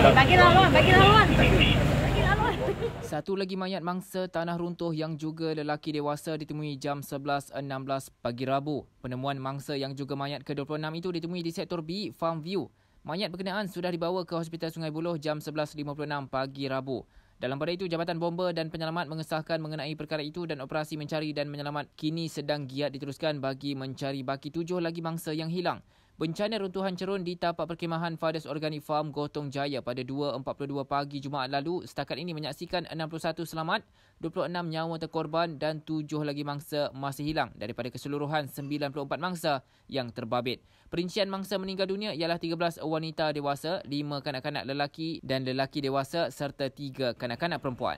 Okay, bagi laluan, bagi laluan. Satu lagi mayat mangsa tanah runtuh yang juga lelaki dewasa ditemui jam 11.16 pagi Rabu. Penemuan mangsa yang juga mayat ke-26 itu ditemui di sektor B, Farm View. Mayat berkenaan sudah dibawa ke Hospital Sungai Buloh jam 11.56 pagi Rabu. Dalam pada itu, Jabatan Bomba dan Penyelamat mengesahkan mengenai perkara itu dan operasi mencari dan menyelamat kini sedang giat diteruskan bagi mencari baki tujuh lagi mangsa yang hilang. Bencana runtuhan cerun di tapak perkemahan Fathers Organic Farm Gotong Jaya pada 2.42 pagi Jumaat lalu setakat ini menyaksikan 61 selamat, 26 nyawa terkorban dan 7 lagi mangsa masih hilang daripada keseluruhan 94 mangsa yang terbabit. Perincian mangsa meninggal dunia ialah 13 wanita dewasa, 5 kanak-kanak lelaki dan lelaki dewasa serta 3 kanak-kanak perempuan.